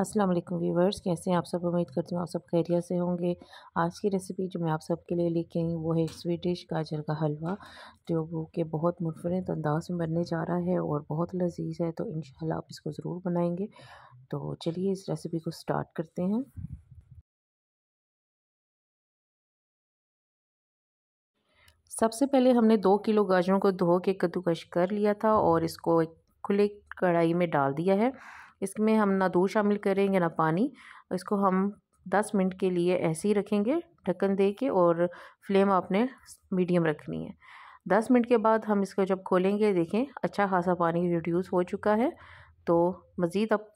अस्सलाम वालेकुम व्यूवर्स कैसे हैं आप सब उम्मीद करती हूँ आप सब खैरियत से होंगे आज की रेसिपी जो मैं आप सबके लिए लेके आई वो है स्वीट डिश गाजर का हलवा जो वो के बहुत मुनफरद अंदाज में बनने जा रहा है और बहुत लजीज है तो इन आप इसको ज़रूर बनाएंगे तो चलिए इस रेसिपी को स्टार्ट करते हैं सबसे पहले हमने दो किलो गाजरों को धो के कद्दूकश कर लिया था और इसको एक खुले कढ़ाई में डाल दिया है इसमें हम ना दूध शामिल करेंगे ना पानी इसको हम 10 मिनट के लिए ऐसे ही रखेंगे ढक्कन दे के और फ्लेम आपने मीडियम रखनी है 10 मिनट के बाद हम इसको जब खोलेंगे देखें अच्छा खासा पानी रिड्यूस हो चुका है तो मज़ीद अब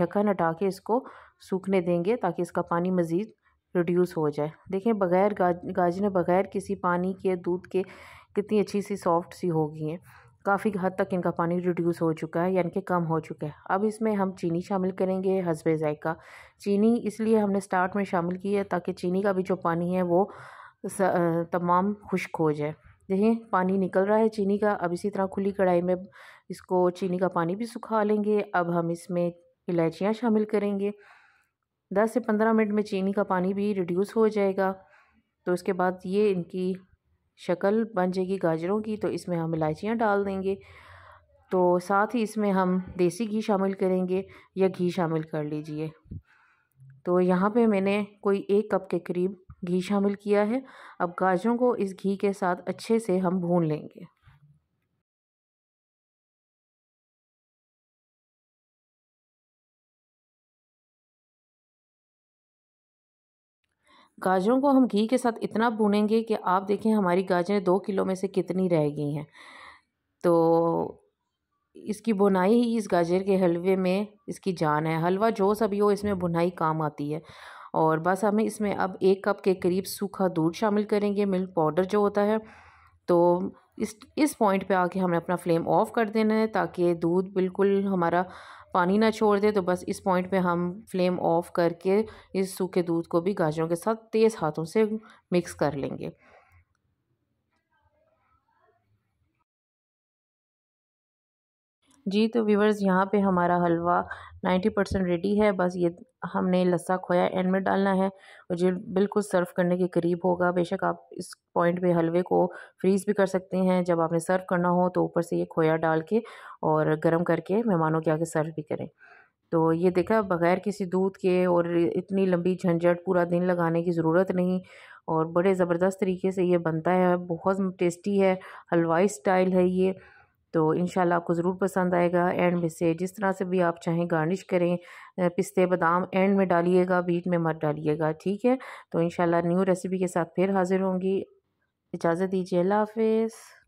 ढक्कन हटा के इसको सूखने देंगे ताकि इसका पानी मज़ीद रिड्यूस हो जाए देखें बग़ैर गाज गाजरें बग़ैर किसी पानी के दूध के कितनी अच्छी सी सॉफ्ट सी होगी हैं काफ़ी हद तक इनका पानी रिड्यूस हो चुका है यानी कि कम हो चुका है अब इसमें हम चीनी शामिल करेंगे हसब ज़ायका चीनी इसलिए हमने स्टार्ट में शामिल की है ताकि चीनी का भी जो पानी है वो तमाम खुश्क हो जाए देखिए पानी निकल रहा है चीनी का अब इसी तरह खुली कढ़ाई में इसको चीनी का पानी भी सुखा लेंगे अब हम इसमें इलायचियाँ शामिल करेंगे दस से पंद्रह मिनट में चीनी का पानी भी रिड्यूस हो जाएगा तो उसके बाद ये इनकी शक्ल बन जाएगी गाजरों की तो इसमें हम इलायचियाँ डाल देंगे तो साथ ही इसमें हम देसी घी शामिल करेंगे या घी शामिल कर लीजिए तो यहाँ पे मैंने कोई एक कप के करीब घी शामिल किया है अब गाजरों को इस घी के साथ अच्छे से हम भून लेंगे गाजरों को हम घी के साथ इतना भूनेंगे कि आप देखें हमारी गाजरें दो किलो में से कितनी रह गई हैं तो इसकी बुनाई ही इस गाजर के हलवे में इसकी जान है हलवा जो सभी हो इसमें बुनाई काम आती है और बस हमें इसमें अब एक कप के करीब सूखा दूध शामिल करेंगे मिल्क पाउडर जो होता है तो इस इस पॉइंट पे आके हमें अपना फ्लेम ऑफ कर देना है ताकि दूध बिल्कुल हमारा पानी ना छोड़ दे तो बस इस पॉइंट पे हम फ्लेम ऑफ करके इस सूखे दूध को भी गाजरों के साथ तेज़ हाथों से मिक्स कर लेंगे जी तो व्यूवर्स यहाँ पे हमारा हलवा 90 परसेंट रेडी है बस ये हमने लस्सा खोया एंड में डालना है और जो बिल्कुल सर्व करने के करीब होगा बेशक आप इस पॉइंट पे हलवे को फ्रीज़ भी कर सकते हैं जब आपने सर्व करना हो तो ऊपर से ये खोया डाल के और गर्म करके मेहमानों के आगे सर्व भी करें तो ये देखा बग़ैर किसी दूध के और इतनी लंबी झंझट पूरा दिन लगाने की ज़रूरत नहीं और बड़े ज़बरदस्त तरीके से ये बनता है बहुत टेस्टी है हलवाई स्टाइल है ये तो इन आपको ज़रूर पसंद आएगा एंड में से जिस तरह से भी आप चाहें गार्निश करें पिस्ते बादाम एंड में डालिएगा बीट में मत डालिएगा ठीक है तो इन न्यू रेसिपी के साथ फिर हाज़िर होंगी इजाज़त दीजिए अल्लाह हाफिज़